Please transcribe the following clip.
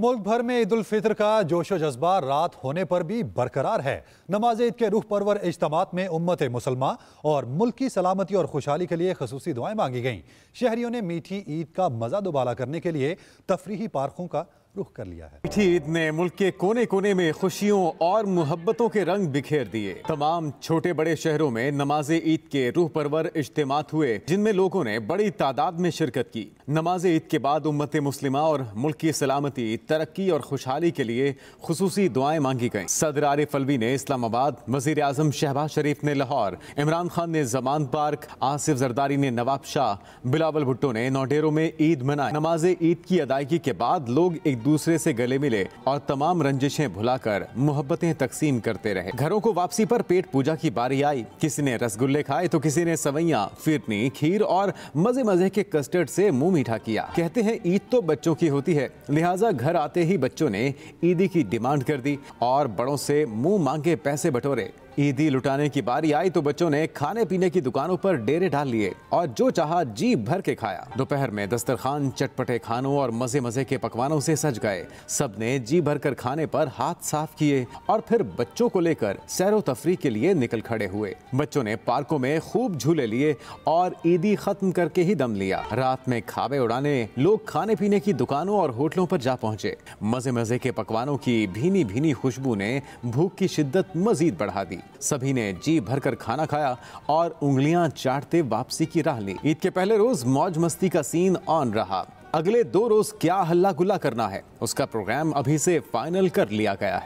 मुल्क भर में ईद उल फितर का जोशो जज्बा रात होने पर भी बरकरार है नमाज ईद के रुख परवर इजतम में उम्मत मुसलमान और मुल्क की सलामती और खुशहाली के लिए खसूसी दुआएं मांगी गईं शहरियों ने मीठी ईद का मज़ा दुबाला करने के लिए तफरी पार्कों का रुख कर लिया है मीठी ईद ने मुल्क के कोने कोने में खुशियों और मोहब्बतों के रंग बिखेर दिए तमाम छोटे बड़े शहरों में नमाज ईद के रूह परवर इज्तम हुए जिनमें लोगों ने बड़ी तादाद में शिरकत की नमाज ईद के बाद उम्मत मुस्लिमा और मुल्क की सलामती तरक्की और खुशहाली के लिए खसूसी दुआएं मांगी गई सदर आरिफ अलवी ने इस्लामाबाद वजीर आजम शहबाज शरीफ ने लाहौर इमरान खान ने जमान पार्क आसिफ जरदारी ने नवाब शाह बिलावल भुट्टो ने नोडेरों में ईद मनाई नमाज ईद की अदायगी के बाद लोग एक दूसरे से गले मिले और तमाम रंजिशें भुलाकर मोहब्बतें तकसीम करते रहे घरों को वापसी पर पेट पूजा की बारी आई किसी ने रसगुल्ले खाए तो किसी ने सवैया फिरनी खीर और मजे मजे के कस्टर्ड से मुंह मीठा किया कहते हैं ईद तो बच्चों की होती है लिहाजा घर आते ही बच्चों ने ईदी की डिमांड कर दी और बड़ों से मुंह मांगे पैसे बटोरे ईदी लुटाने की बारी आई तो बच्चों ने खाने पीने की दुकानों पर डेरे डाल लिए और जो चाहा जी भर के खाया दोपहर में दस्तरखान चटपटे खानों और मजे मजे के पकवानों से सज गए सब ने जी भर कर खाने पर हाथ साफ किए और फिर बच्चों को लेकर सैरो तफरी के लिए निकल खड़े हुए बच्चों ने पार्कों में खूब झूले लिए और ईदी खत्म करके ही दम लिया रात में खाबे उड़ाने लोग खाने पीने की दुकानों और होटलों पर जा पहुंचे मजे मजे के पकवानों की भीनी भीनी खुशबू ने भूख की शिद्दत मजीद बढ़ा दी सभी ने जी भरकर खाना खाया और उंगलियां चाटते वापसी की राह ली ईद के पहले रोज मौज मस्ती का सीन ऑन रहा अगले दो रोज क्या हल्ला गुल्ला करना है उसका प्रोग्राम अभी से फाइनल कर लिया गया है